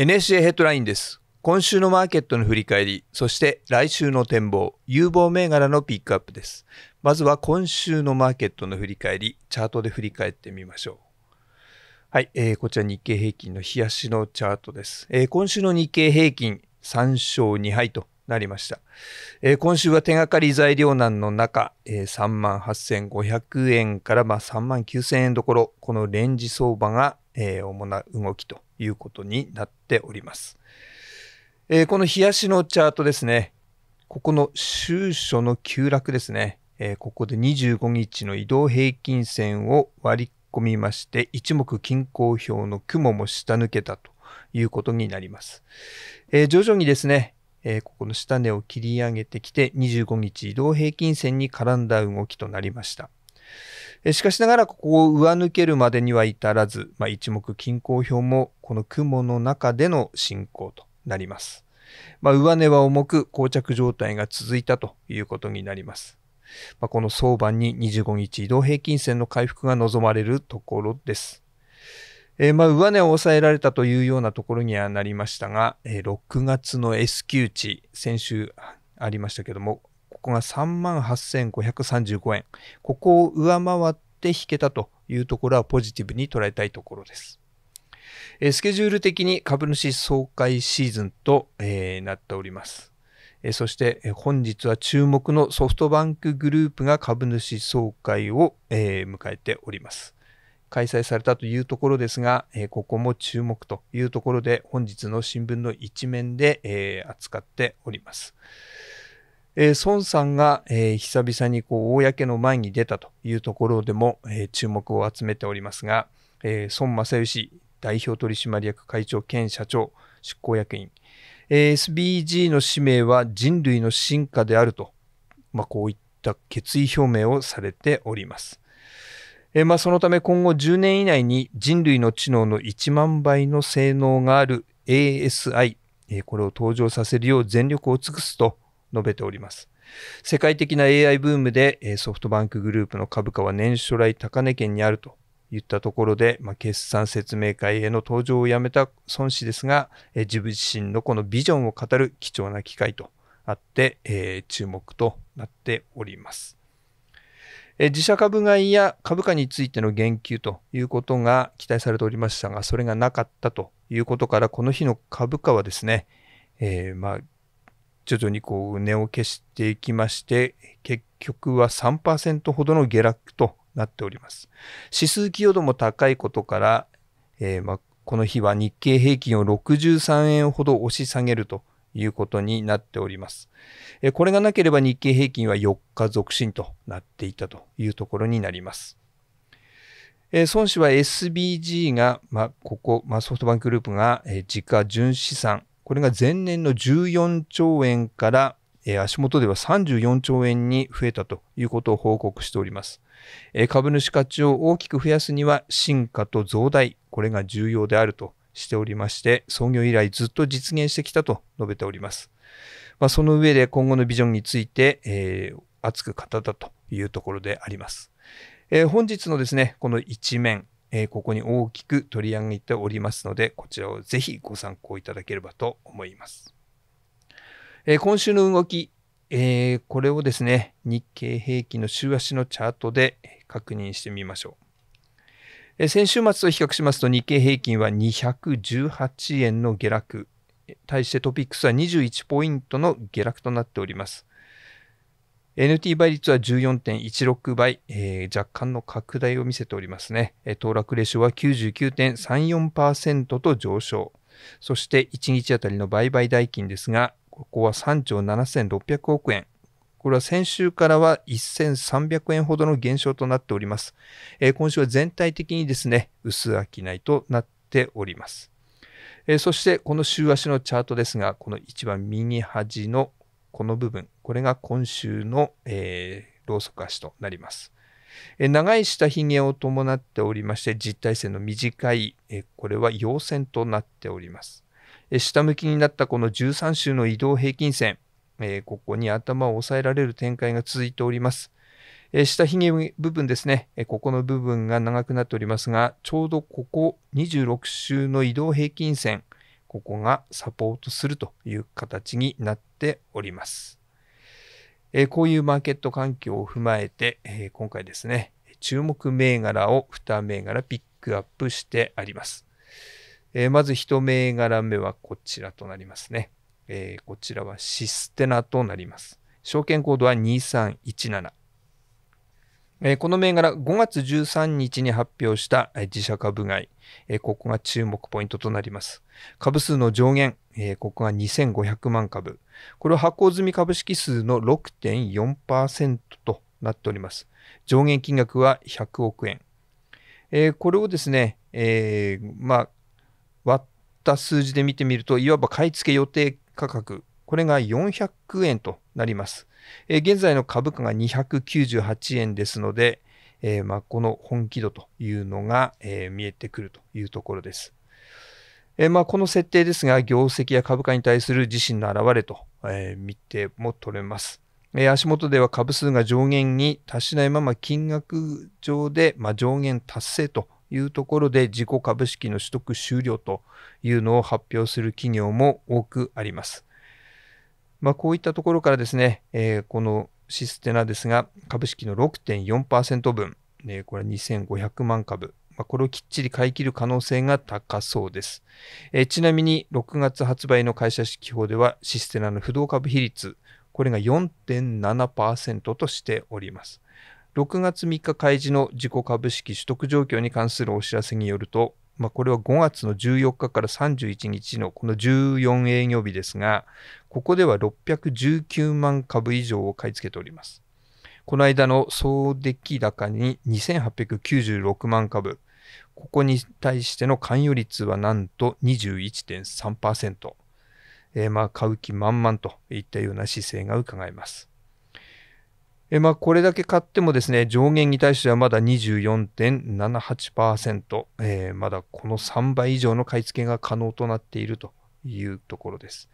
NSA ヘッドラインです。今週のマーケットの振り返り、そして来週の展望、有望銘柄のピックアップです。まずは今週のマーケットの振り返り、チャートで振り返ってみましょう。はい、えー、こちら日経平均の冷やしのチャートです。えー、今週の日経平均3勝2敗となりました。えー、今週は手がかり材料難の中、えー、3万8500円からまあ3万9000円どころ、このレンジ相場が、えー、主な動きということになっております。えー、この冷やしのチャートですね。ここの収書の急落ですね。えー、ここで25日の移動平均線を割り込みまして、一目均衡表の雲も下抜けたということになります。えー、徐々にですね、えー、ここの下値を切り上げてきて、25日移動平均線に絡んだ動きとなりました。しかしながらここを上抜けるまでには至らず、まあ、一目均衡表もこの雲の中での進行となります。まあ、上値は重く膠着状態が続いたということになります。まあ、この相場に25日移動平均線の回復が望まれるところです。えー、まあ上値を抑えられたというようなところにはなりましたが、えー、6月の S q 値、先週ありましたけども、ここが3万8535円。ここを上回って引けたというところはポジティブに捉えたいところです。えスケジュール的に株主総会シーズンと、えなっております。えそして、本日は注目のソフトバンクグループが株主総会を、え迎えております。開催されたというところですが、えここも注目というところで本日の新聞の一面で、え扱っております。えー、孫さんが、えー、久々にこう公の前に出たというところでも、えー、注目を集めておりますが、えー、孫正義代表取締役会長兼社長執行役員、えー、SBG の使命は人類の進化であると、まあ、こういった決意表明をされております。えまあ、そのため今後10年以内に人類の知能の1万倍の性能がある ASI、えー、これを登場させるよう全力を尽くすと述べております。世界的な AI ブームでソフトバンクグループの株価は年初来高値圏にあるといったところで、まあ、決算説明会への登場をやめた孫氏ですが、え自分自身のこのビジョンを語る貴重な機会とあって、えー、注目となっております。自社株買いや株価についての言及ということが期待されておりましたが、それがなかったということから、この日の株価はですね、えー、まあ、徐々にこう値を消していきまして、結局は3%ほどの下落となっております。指数寄与度も高いことから、えー、まこの日は日経平均を63円ほど押し下げるということになっております。えこれがなければ日経平均は4日続伸となっていたというところになります。え孫氏は SBG が、まここ、まソフトバンクグループが、え時価純資産これが前年の14兆円から、えー、足元では34兆円に増えたということを報告しております。えー、株主価値を大きく増やすには進化と増大、これが重要であるとしておりまして、創業以来ずっと実現してきたと述べております。まあ、その上で今後のビジョンについて、えー、熱く語ったというところであります。えー、本日のですね、この一面、えー、ここに大きく取り上げておりますので、こちらをぜひご参考いただければと思います。えー、今週の動き、えー、これをですね、日経平均の週足のチャートで確認してみましょう。え先週末と比較しますと日経平均は218円の下落、対してトピックスは21ポイントの下落となっております。NT 倍率は14.16倍、えー、若干の拡大を見せておりますね。騰落レシオは99.34%と上昇。そして1日あたりの売買代金ですが、ここは3兆7600億円。これは先週からは1300円ほどの減少となっております。えー、今週は全体的にですね、薄商いとなっております。えー、そしてこの週足のチャートですが、この一番右端のこの部分、これが今週の、えー、ろうそく足となります。え長い下髭を伴っておりまして、実体線の短い、えこれは陽線となっております。え下向きになったこの13週の移動平均線、えここに頭を押さえられる展開が続いております。え下髭部分ですね、えここの部分が長くなっておりますが、ちょうどここ26週の移動平均線、ここがサポートするという形になっております。えこういうマーケット環境を踏まえて、え今回ですね、注目銘柄を2銘柄ピックアップしてあります。えまず1銘柄目はこちらとなりますね。えこちらはシステナとなります。証券コードは2317。この銘柄5月13日に発表した自社株買い、ここが注目ポイントとなります。株数の上限、ここが2500万株。これは発行済み株式数の6.4%となっております。上限金額は100億円。これをですね、えー、まあ、割った数字で見てみると、いわば買い付け予定価格これが400円となります。え現在の株価が298円ですので、えー、まあ、この本気度というのが、えー、見えてくるというところです。えー、まあ、この設定ですが、業績や株価に対する自身の表れと、え見ても取れます。え足元では株数が上限に達しないまま金額上で、まあ、上限達成というところで自己株式の取得終了というのを発表する企業も多くあります。まあ、こういったところからですね、えー、このシステナですが、株式の6.4%分、えー、これ2500万株、まあ、これをきっちり買い切る可能性が高そうです。えー、ちなみに6月発売の会社指揮法では、システナの不動株比率、これが4.7%としております。6月3日開示の自己株式取得状況に関するお知らせによると、まあ、これは5月の14日から31日のこの14営業日ですが、ここでは619万株以上を買い付けております。この間の総出来高に2896万株、ここに対しての関与率はなんと21.3%、えー、まあ買う気満々といったような姿勢がうかがえます。えまあ、これだけ買ってもですね、上限に対してはまだ24.78%、えー、まだこの3倍以上の買い付けが可能となっているというところです。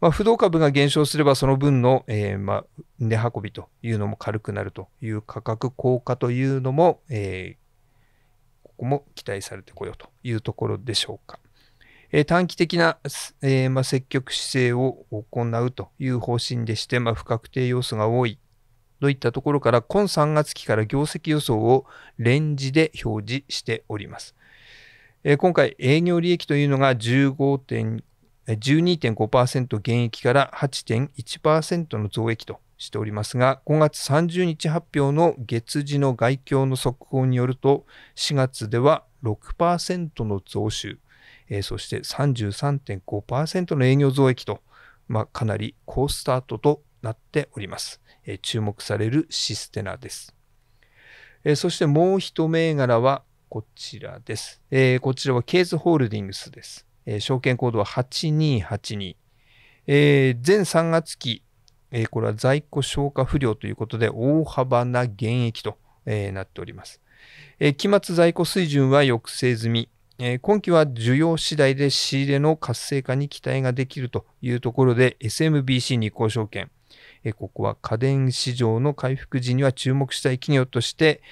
まあ、不動株が減少すればその分の、えー、まあ、値運びというのも軽くなるという価格効果というのも、えー、ここも期待されてこようというところでしょうか。え短期的な、えまあ、積極姿勢を行うという方針でして、ま不確定要素が多いといったところから今3月期から業績予想をレンジで表示しております。えー、今回営業利益というのが12.5%減益から8.1%の増益としておりますが、5月30日発表の月次の外況の速報によると、4月では6%の増収、えー、そして33.5%の営業増益と、まあ、かなり好スタートとなっております。え注目されるシステナです。えそしてもう一銘柄はこちらです。えこちらはケースホールディングスです。え証券コードは8282。えー、前3月期、えこれは在庫消化不良ということで大幅な減益と、えなっております。え期末在庫水準は抑制済み。え今期は需要次第で仕入れの活性化に期待ができるというところで SMBC 日興証券、ここは家電市場の回復時には注目したい企業として、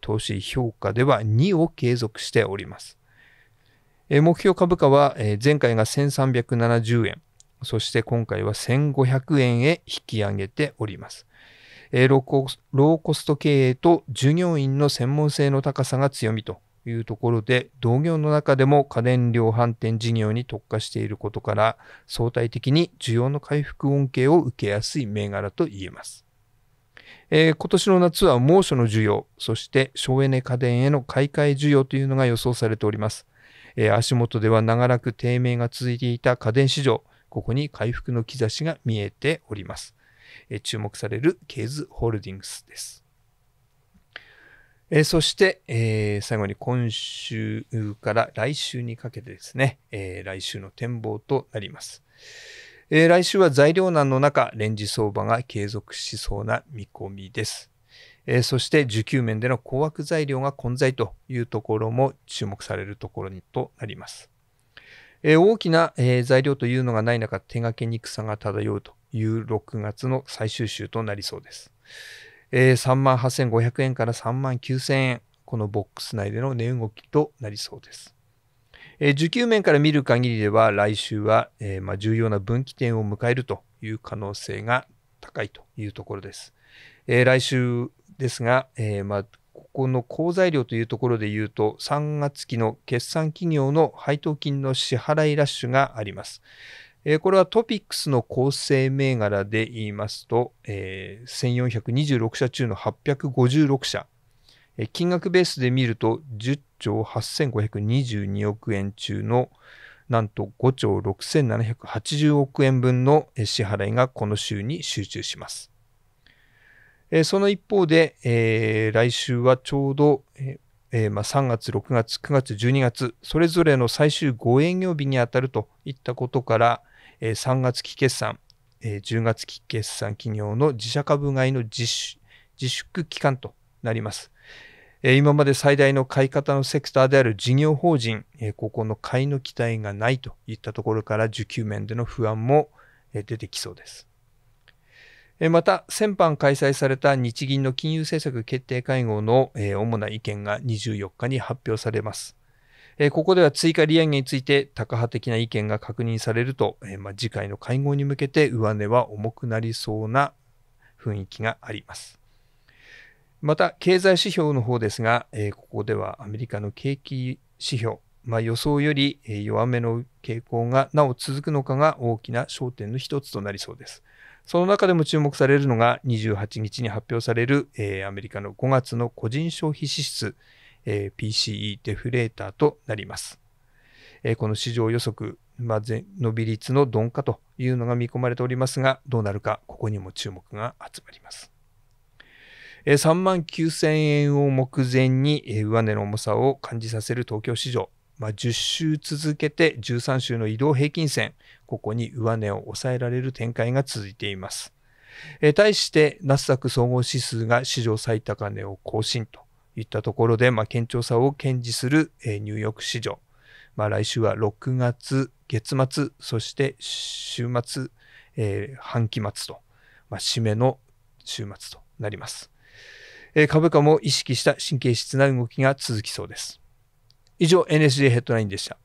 投資評価では2を継続しております。目標株価は、前回が1370円、そして今回は1500円へ引き上げております。ローコスト経営と従業員の専門性の高さが強みというところで、同業の中でも家電量販店事業に特化していることから、相対的に需要の回復恩恵を受けやすい銘柄と言えます。えー、今年の夏は猛暑の需要、そして省エネ家電への買い替え需要というのが予想されております。えー、足元では長らく低迷が続いていた家電市場、ここに回復の兆しが見えております。えー、注目されるケーズホールディングスです。えー、そして、えー、最後に今週から来週にかけてですね、えー、来週の展望となります。え来週は材料難の中、レンジ相場が継続しそうな見込みです。えそして、需給面での高額材料が混在というところも注目されるところにとなります。え大きな、え材料というのがない中、手がけにくさが漂うという6月の最終週となりそうです。えー、3万8500円から3万9000円、このボックス内での値動きとなりそうです。えー、給面から見る限りでは、来週は、えー、まあ、重要な分岐点を迎えるという可能性が高いというところです。えー、来週ですが、えまあ、ここの好材料というところで言うと、3月期の決算企業の配当金の支払いラッシュがあります。えー、これはトピックスの構成銘柄で言いますと、えー、1426社中の856社、えー、金額ベースで見ると10兆8522億円中のなんと5兆6780億円分の支払いがこの週に集中します。えー、その一方で、えー、来週はちょうど、えーえーまあ、3月、6月、9月、12月、それぞれの最終5営業日に当たるといったことから、えー、3月期決算、えー、10月期決算企業の自社株買いの自主自粛期間となります。えー、今まで最大の買い方のセクターである事業法人、えー、ここの買いの期待がないといったところから需給面での不安も、えー、出てきそうです。また、先般開催された日銀の金融政策決定会合の主な意見が24日に発表されます。えここでは追加利上げについて、タカ派的な意見が確認されると、えまあ、次回の会合に向けて上値は重くなりそうな雰囲気があります。また、経済指標の方ですが、えここではアメリカの景気指標、まあ、予想より弱めの傾向がなお続くのかが大きな焦点の一つとなりそうです。その中でも注目されるのが28日に発表される、えー、アメリカの5月の個人消費支出、え PCE デフレーターとなります。えこの市場予測、まあ、伸び率の鈍化というのが見込まれておりますが、どうなるか、ここにも注目が集まります。3万9000円を目前に上値の重さを感じさせる東京市場、まあ、10週続けて13週の移動平均線、ここに上値を抑えられる展開が続いています。え対して、ナスダック総合指数が史上最高値を更新といったところで、まあ、堅調さを堅持する、えー、ニューヨーク市場。まあ、来週は6月、月末、そして週末、えー、半期末と、まあ、締めの週末となります、えー、株価も意識した神経質な動きが続きそうです。以上、NSJ ヘッドラインでした。